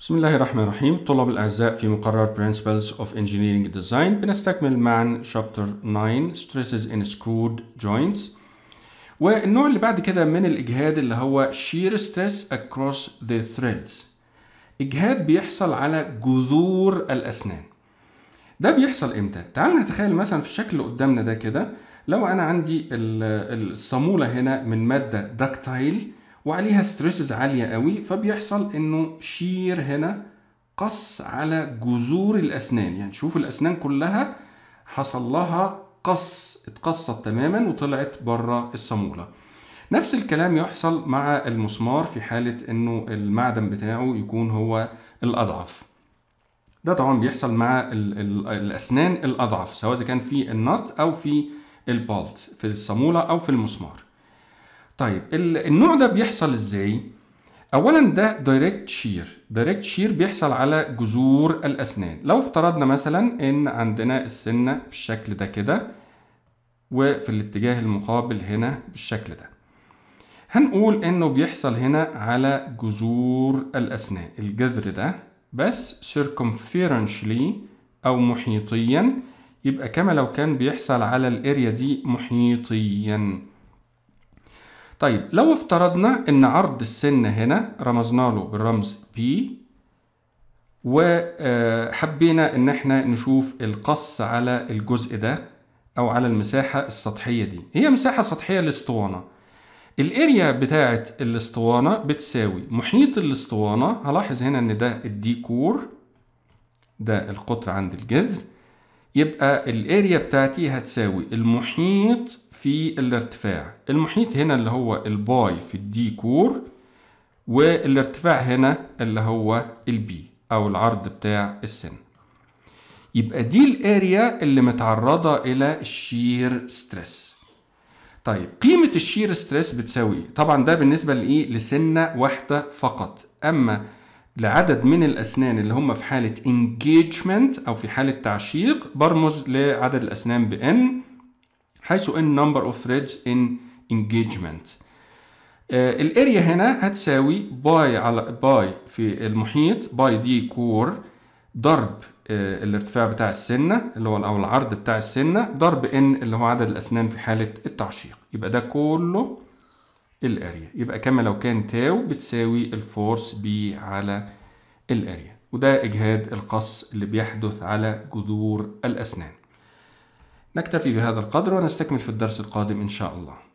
بسم الله الرحمن الرحيم طلاب الأعزاء في مقرر Principles of Engineering Design بنستكمل معا Chapter 9 Stresses in Screwed Joints والنوع اللي بعد كده من الإجهاد اللي هو Shear Stress Across the Threads إجهاد بيحصل على جذور الأسنان ده بيحصل إمتى؟ تعال نتخيل مثلا في الشكل اللي قدامنا ده كده لو أنا عندي الصامولة هنا من مادة دكتايل وعليها ستريسز عالية قوي فبيحصل انه شير هنا قص على جذور الاسنان يعني شوف الاسنان كلها حصل لها قص اتقصت تماما وطلعت بره الصامولة نفس الكلام يحصل مع المسمار في حالة انه المعدن بتاعه يكون هو الاضعف ده طبعا بيحصل مع الـ الـ الاسنان الاضعف سواء كان في النط او في البالت في الصامولة او في المسمار طيب النوع ده بيحصل ازاي؟ اولا ده دايركت شير دايركت شير بيحصل على جذور الاسنان لو افترضنا مثلا ان عندنا السنه بالشكل ده كده وفي الاتجاه المقابل هنا بالشكل ده هنقول انه بيحصل هنا على جذور الاسنان الجذر ده بس circumferentially او محيطيا يبقى كما لو كان بيحصل على الاريا دي محيطيا طيب لو افترضنا ان عرض السن هنا رمزنا له بالرمز P وحبينا آه، ان احنا نشوف القص على الجزء ده او على المساحة السطحية دي هي مساحة سطحية لاسطوانة الاريا بتاعة الاسطوانة بتساوي محيط الاسطوانة هلاحظ هنا ان ده الديكور ده القطر عند الجذر يبقى الاريا بتاعتي هتساوي المحيط في الارتفاع المحيط هنا اللي هو الباي في الدي كور والارتفاع هنا اللي هو البي او العرض بتاع السن يبقى دي الاريا اللي متعرضة الى الشير ستريس طيب قيمة الشير ستريس بتساوي إيه؟ طبعا ده بالنسبة لايه لسنة واحدة فقط اما لعدد من الأسنان اللي هم في حالة engagement أو في حالة تعشيق برمز لعدد الأسنان ب N حيث N number of threads in engagement آه، الاريا هنا هتساوي باي على باي في المحيط باي دي كور ضرب آه، الارتفاع بتاع السنة اللي هو أو العرض بتاع السنة ضرب N اللي هو عدد الأسنان في حالة التعشيق يبقى ده كله الاريا يبقى كما لو كان تاو بتساوي الفورس بي على الاريا وده اجهاد القص اللي بيحدث على جذور الاسنان نكتفي بهذا القدر ونستكمل في الدرس القادم ان شاء الله